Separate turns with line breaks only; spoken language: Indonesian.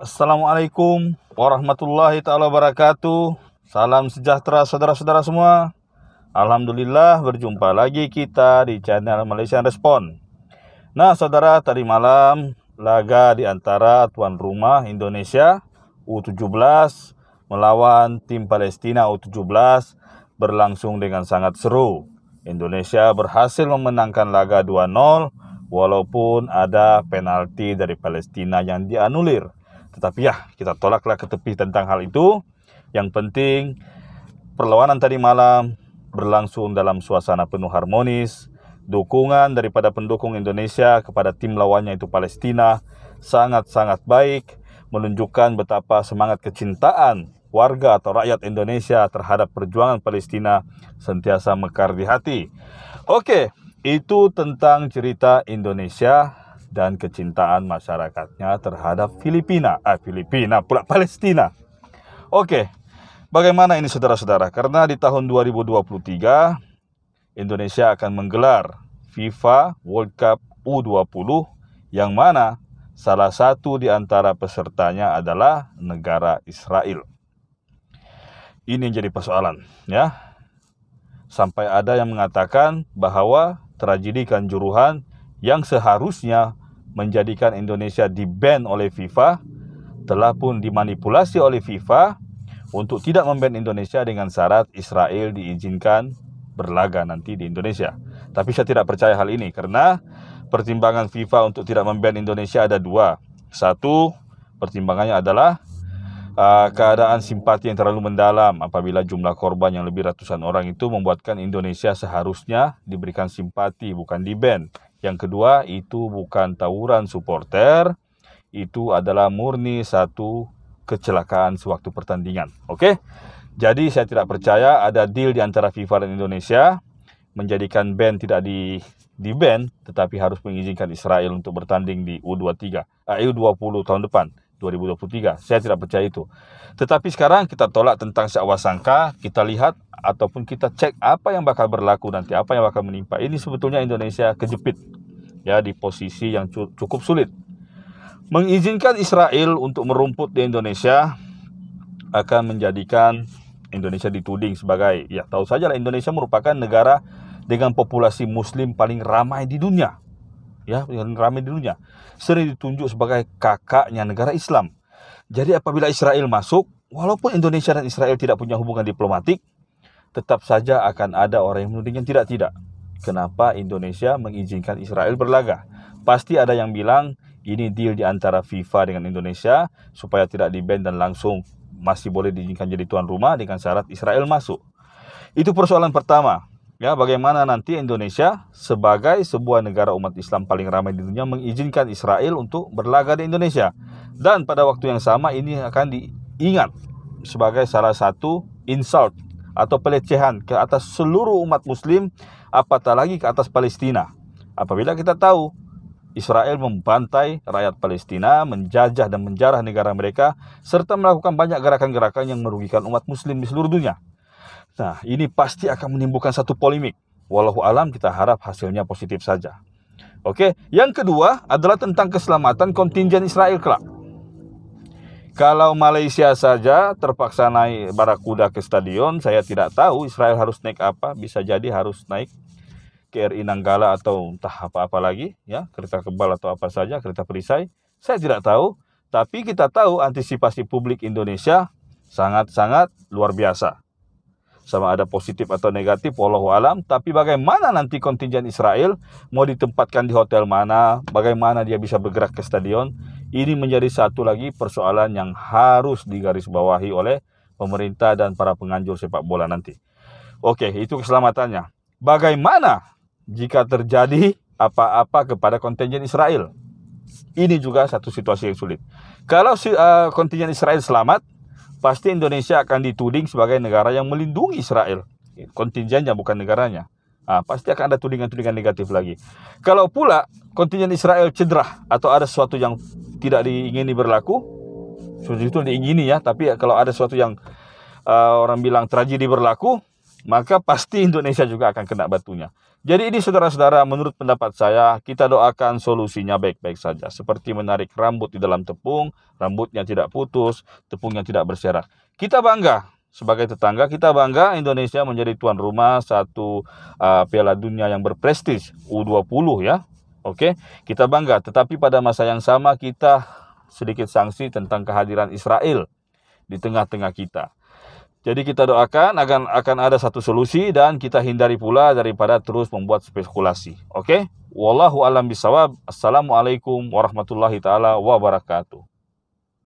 Assalamualaikum warahmatullahi taala wabarakatuh. Salam sejahtera saudara-saudara semua. Alhamdulillah berjumpa lagi kita di channel Malaysia Respon. Nah, saudara tadi malam laga di antara tuan rumah Indonesia U17 melawan tim Palestina U17 berlangsung dengan sangat seru. Indonesia berhasil memenangkan laga 2-0 walaupun ada penalti dari Palestina yang dianulir. Tetapi ya, kita tolaklah ke tepi tentang hal itu. Yang penting, perlawanan tadi malam berlangsung dalam suasana penuh harmonis. Dukungan daripada pendukung Indonesia kepada tim lawannya itu Palestina sangat-sangat baik, menunjukkan betapa semangat kecintaan warga atau rakyat Indonesia terhadap perjuangan Palestina sentiasa mekar di hati. Oke, itu tentang cerita Indonesia dan kecintaan masyarakatnya terhadap Filipina, ah Filipina pula Palestina. Oke, bagaimana ini saudara-saudara? Karena di tahun 2023 Indonesia akan menggelar FIFA World Cup U20 yang mana salah satu di antara pesertanya adalah negara Israel. Ini yang jadi persoalan, ya. Sampai ada yang mengatakan bahwa tragedi Kanjuruhan yang seharusnya menjadikan Indonesia diban oleh FIFA, telah pun dimanipulasi oleh FIFA untuk tidak memban Indonesia dengan syarat Israel diizinkan berlaga nanti di Indonesia. Tapi saya tidak percaya hal ini karena pertimbangan FIFA untuk tidak memban Indonesia ada dua. Satu, pertimbangannya adalah uh, keadaan simpati yang terlalu mendalam apabila jumlah korban yang lebih ratusan orang itu membuatkan Indonesia seharusnya diberikan simpati bukan diban. Yang kedua, itu bukan tawuran supporter, itu adalah murni satu kecelakaan sewaktu pertandingan. Oke? Jadi saya tidak percaya ada deal di antara FIFA dan Indonesia menjadikan band tidak di di band tetapi harus mengizinkan Israel untuk bertanding di U23 eh, U20 tahun depan. 2023. Saya tidak percaya itu. Tetapi sekarang kita tolak tentang syakwa sangka, kita lihat ataupun kita cek apa yang bakal berlaku nanti, apa yang bakal menimpa. Ini sebetulnya Indonesia kejepit ya di posisi yang cukup sulit. Mengizinkan Israel untuk merumput di Indonesia akan menjadikan Indonesia dituding sebagai ya tahu sajalah Indonesia merupakan negara dengan populasi muslim paling ramai di dunia ya di dunia sering ditunjuk sebagai kakaknya negara Islam. Jadi apabila Israel masuk, walaupun Indonesia dan Israel tidak punya hubungan diplomatik, tetap saja akan ada orang yang menuding yang tidak-tidak. Kenapa Indonesia mengizinkan Israel berlaga? Pasti ada yang bilang ini deal di antara FIFA dengan Indonesia supaya tidak di dan langsung masih boleh diizinkan jadi tuan rumah dengan syarat Israel masuk. Itu persoalan pertama ya bagaimana nanti Indonesia sebagai sebuah negara umat Islam paling ramai di dunia mengizinkan Israel untuk berlaga di Indonesia dan pada waktu yang sama ini akan diingat sebagai salah satu insult atau pelecehan ke atas seluruh umat muslim apatah lagi ke atas Palestina apabila kita tahu Israel membantai rakyat Palestina, menjajah dan menjarah negara mereka, serta melakukan banyak gerakan-gerakan yang merugikan umat muslim di seluruh dunia. Nah, ini pasti akan menimbulkan satu polemik. Walau alam kita harap hasilnya positif saja. Oke, yang kedua adalah tentang keselamatan kontingen Israel kelak. Kalau Malaysia saja terpaksa naik barakuda ke stadion, saya tidak tahu Israel harus naik apa, bisa jadi harus naik KRI Nanggala atau entah apa-apa lagi, ya, kereta kebal atau apa saja, kereta perisai, saya tidak tahu, tapi kita tahu antisipasi publik Indonesia sangat-sangat luar biasa sama ada positif atau negatif wallahu alam tapi bagaimana nanti kontingen Israel mau ditempatkan di hotel mana bagaimana dia bisa bergerak ke stadion ini menjadi satu lagi persoalan yang harus digarisbawahi oleh pemerintah dan para penganjur sepak bola nanti oke itu keselamatannya bagaimana jika terjadi apa-apa kepada kontingen Israel ini juga satu situasi yang sulit kalau si, uh, eh, kontingen Israel selamat pasti Indonesia akan dituding sebagai negara yang melindungi Israel. Kontingennya bukan negaranya. Nah, pasti akan ada tudingan-tudingan negatif lagi. Kalau pula kontingen Israel cedera atau ada sesuatu yang tidak diingini berlaku, sesuatu itu diingini ya, tapi kalau ada sesuatu yang uh, orang bilang tragedi berlaku, maka pasti Indonesia juga akan kena batunya. Jadi ini saudara-saudara, menurut pendapat saya, kita doakan solusinya baik-baik saja. Seperti menarik rambut di dalam tepung, rambutnya tidak putus, tepungnya tidak berserak. Kita bangga sebagai tetangga, kita bangga Indonesia menjadi tuan rumah satu uh, Piala Dunia yang berprestis U20 ya. Oke, kita bangga. Tetapi pada masa yang sama kita sedikit sanksi tentang kehadiran Israel di tengah-tengah kita. Jadi kita doakan akan akan ada satu solusi dan kita hindari pula daripada terus membuat spekulasi. Oke? Okay? Wallahu alam bisawab. Assalamualaikum warahmatullahi taala wabarakatuh.